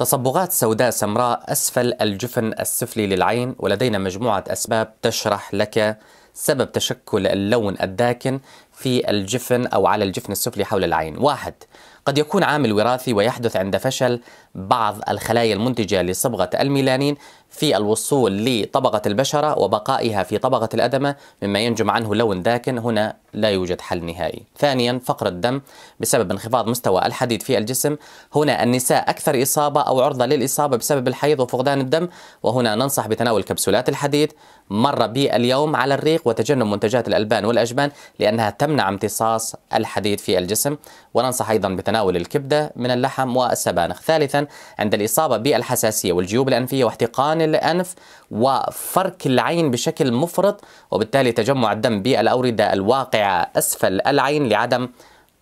تصبغات سوداء سمراء أسفل الجفن السفلي للعين ولدينا مجموعة أسباب تشرح لك سبب تشكل اللون الداكن في الجفن أو على الجفن السفلي حول العين واحد قد يكون عامل وراثي ويحدث عند فشل بعض الخلايا المنتجة لصبغة الميلانين في الوصول لطبقة البشرة وبقائها في طبقة الأدمة مما ينجم عنه لون داكن هنا لا يوجد حل نهائي ثانيا فقر الدم بسبب انخفاض مستوى الحديد في الجسم هنا النساء أكثر إصابة أو عرضة للإصابة بسبب الحيض وفقدان الدم وهنا ننصح بتناول كبسولات الحديد مرة باليوم على الريق وتجنب منتجات الألبان والأجبان لأنها تم تمنع امتصاص الحديد في الجسم وننصح أيضا بتناول الكبدة من اللحم والسبانخ ثالثا عند الإصابة بالحساسية والجيوب الأنفية واحتقان الأنف وفرك العين بشكل مفرط وبالتالي تجمع الدم بالأوردة الواقعة أسفل العين لعدم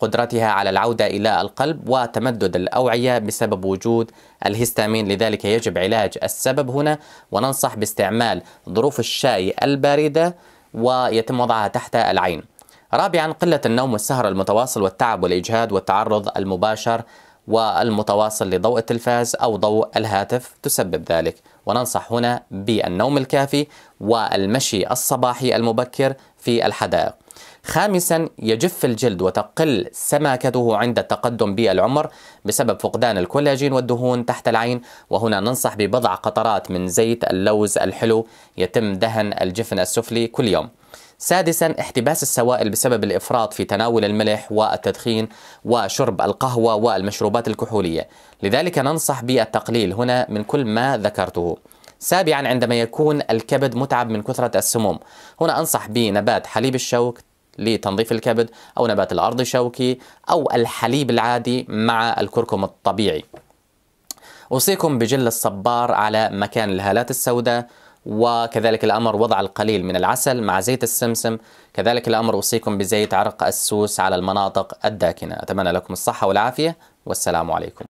قدرتها على العودة إلى القلب وتمدد الأوعية بسبب وجود الهستامين لذلك يجب علاج السبب هنا وننصح باستعمال ظروف الشاي الباردة ويتم وضعها تحت العين رابعا قلة النوم والسهر المتواصل والتعب والإجهاد والتعرض المباشر والمتواصل لضوء التلفاز أو ضوء الهاتف تسبب ذلك وننصح هنا بالنوم الكافي والمشي الصباحي المبكر في الحدائق خامسا يجف الجلد وتقل سماكته عند التقدم بالعمر بسبب فقدان الكولاجين والدهون تحت العين وهنا ننصح ببضع قطرات من زيت اللوز الحلو يتم دهن الجفن السفلي كل يوم سادسا احتباس السوائل بسبب الافراط في تناول الملح والتدخين وشرب القهوه والمشروبات الكحوليه، لذلك ننصح بالتقليل هنا من كل ما ذكرته. سابعا عندما يكون الكبد متعب من كثره السموم، هنا انصح بنبات حليب الشوك لتنظيف الكبد او نبات الارض الشوكي او الحليب العادي مع الكركم الطبيعي. اوصيكم بجل الصبار على مكان الهالات السوداء وكذلك الأمر وضع القليل من العسل مع زيت السمسم كذلك الأمر أوصيكم بزيت عرق السوس على المناطق الداكنة أتمنى لكم الصحة والعافية والسلام عليكم